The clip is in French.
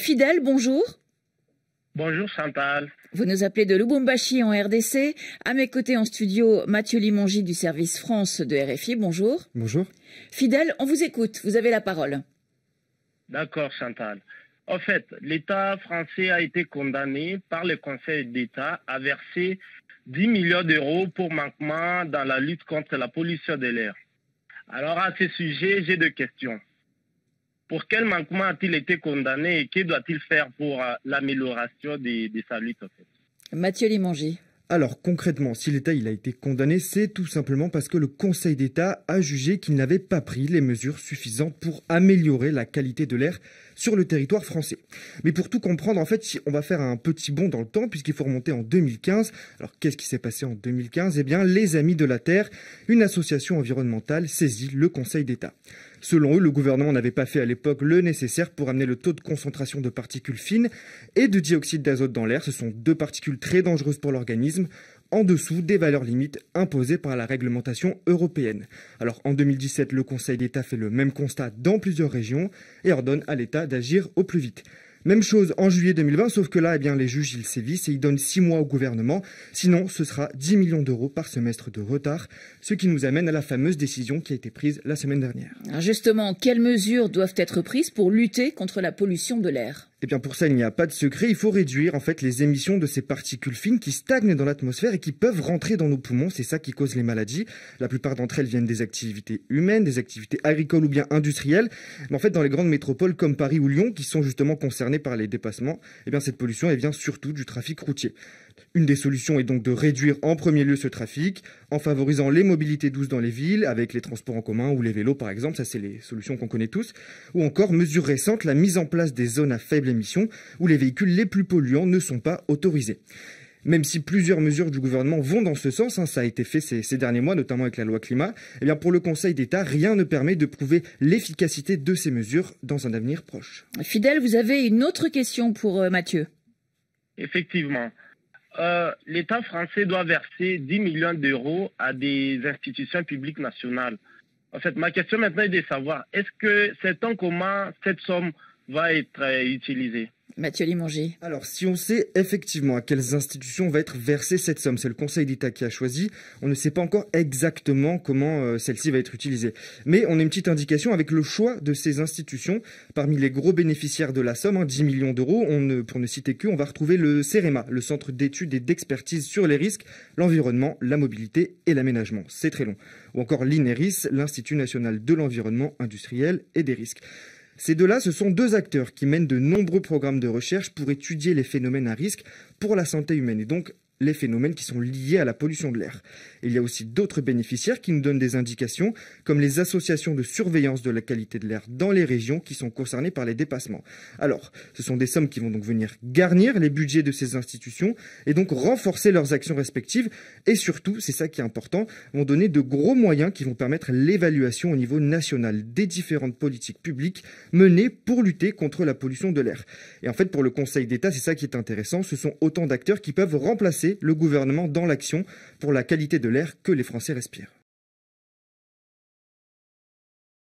Fidèle, bonjour. Bonjour Chantal. Vous nous appelez de Lubumbashi en RDC. À mes côtés en studio, Mathieu Limongi du service France de RFI. Bonjour. Bonjour. Fidèle, on vous écoute. Vous avez la parole. D'accord Chantal. En fait, l'État français a été condamné par le Conseil d'État à verser 10 millions d'euros pour manquement dans la lutte contre la pollution de l'air. Alors à ce sujet, j'ai deux questions. Pour quel manquement a-t-il été condamné et que doit-il faire pour euh, l'amélioration des, sa lutte Mathieu Limonger. Alors concrètement, si l'État a été condamné, c'est tout simplement parce que le Conseil d'État a jugé qu'il n'avait pas pris les mesures suffisantes pour améliorer la qualité de l'air sur le territoire français. Mais pour tout comprendre, en fait, on va faire un petit bond dans le temps puisqu'il faut remonter en 2015. Alors qu'est-ce qui s'est passé en 2015 Eh bien, les Amis de la Terre, une association environnementale, saisit le Conseil d'État. Selon eux, le gouvernement n'avait pas fait à l'époque le nécessaire pour amener le taux de concentration de particules fines et de dioxyde d'azote dans l'air. Ce sont deux particules très dangereuses pour l'organisme en dessous des valeurs limites imposées par la réglementation européenne. Alors en 2017, le Conseil d'État fait le même constat dans plusieurs régions et ordonne à l'État d'agir au plus vite. Même chose en juillet 2020, sauf que là, eh bien, les juges, ils sévissent et ils donnent 6 mois au gouvernement. Sinon, ce sera 10 millions d'euros par semestre de retard, ce qui nous amène à la fameuse décision qui a été prise la semaine dernière. Ah, justement, quelles mesures doivent être prises pour lutter contre la pollution de l'air et eh bien pour ça, il n'y a pas de secret, il faut réduire en fait les émissions de ces particules fines qui stagnent dans l'atmosphère et qui peuvent rentrer dans nos poumons, c'est ça qui cause les maladies. La plupart d'entre elles viennent des activités humaines, des activités agricoles ou bien industrielles. Mais en fait, dans les grandes métropoles comme Paris ou Lyon qui sont justement concernées par les dépassements, eh cette pollution vient surtout du trafic routier. Une des solutions est donc de réduire en premier lieu ce trafic en favorisant les mobilités douces dans les villes, avec les transports en commun ou les vélos par exemple, ça c'est les solutions qu'on connaît tous, ou encore mesure récente, la mise en place des zones à faible émission où les véhicules les plus polluants ne sont pas autorisés même si plusieurs mesures du gouvernement vont dans ce sens, hein, ça a été fait ces, derniers mois, notamment avec la loi climat, eh bien pour le Conseil d'État, rien ne permet de prouver l'efficacité de ces mesures dans un avenir proche. Fidèle, vous avez une autre question pour euh, Mathieu. Effectivement. Euh, l'État français doit verser 10 millions d'euros à des institutions publiques nationales. En fait, ma question maintenant est de savoir, est-ce que c'est en comment cette somme va être euh, utilisée Mathieu Limonger. Alors, si on sait effectivement à quelles institutions va être versée cette somme, c'est le Conseil d'État qui a choisi, on ne sait pas encore exactement comment euh, celle-ci va être utilisée. Mais on a une petite indication avec le choix de ces institutions. Parmi les gros bénéficiaires de la somme, 10 hein, millions d'euros, pour ne citer qu'eux, on va retrouver le CEREMA, le Centre d'études et d'expertise sur les risques, l'environnement, la mobilité et l'aménagement. C'est très long. Ou encore l'INERIS, l'Institut national de l'environnement industriel et des risques. Ces deux-là, ce sont deux acteurs qui mènent de nombreux programmes de recherche pour étudier les phénomènes à risque pour la santé humaine et donc les phénomènes qui sont liés à la pollution de l'air. Il y a aussi d'autres bénéficiaires qui nous donnent des indications, comme les associations de surveillance de la qualité de l'air dans les régions qui sont concernées par les dépassements. Alors, ce sont des sommes qui vont donc venir garnir les budgets de ces institutions et donc renforcer leurs actions respectives et surtout, c'est ça qui est important, vont donner de gros moyens qui vont permettre l'évaluation au niveau national des différentes politiques publiques menées pour lutter contre la pollution de l'air. Et en fait, pour le Conseil d'État, c'est ça qui est intéressant, ce sont autant d'acteurs qui peuvent remplacer le gouvernement dans l'action pour la qualité de l'air que les Français respirent.